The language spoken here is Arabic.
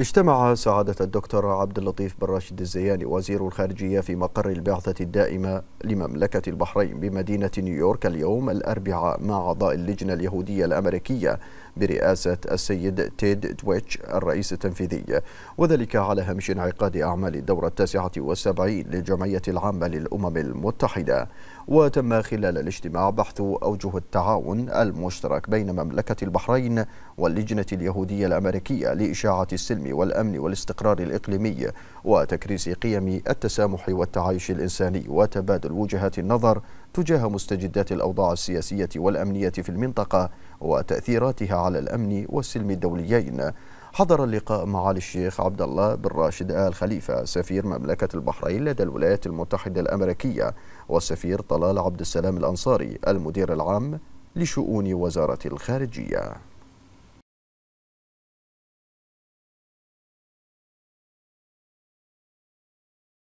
اجتمع سعادة الدكتور عبد اللطيف بن راشد الزياني وزير الخارجية في مقر البعثة الدائمة لمملكة البحرين بمدينة نيويورك اليوم الأربعاء مع أعضاء اللجنة اليهودية الأمريكية برئاسة السيد تيد دويتش الرئيس التنفيذي وذلك على هامش انعقاد أعمال الدورة التاسعة والسبعين للجمعية العامة للأمم المتحدة وتم خلال الاجتماع بحث أوجه التعاون المشترك بين مملكة البحرين واللجنة اليهودية الأمريكية لإشاعة السلم السلم والأمن والاستقرار الإقليمي وتكريس قيم التسامح والتعايش الإنساني وتبادل وجهات النظر تجاه مستجدات الأوضاع السياسية والأمنية في المنطقة وتأثيراتها على الأمن والسلم الدوليين حضر اللقاء معالي الشيخ عبد الله بن راشد آل خليفة سفير مملكة البحرين لدى الولايات المتحدة الأمريكية والسفير طلال عبد السلام الأنصاري المدير العام لشؤون وزارة الخارجية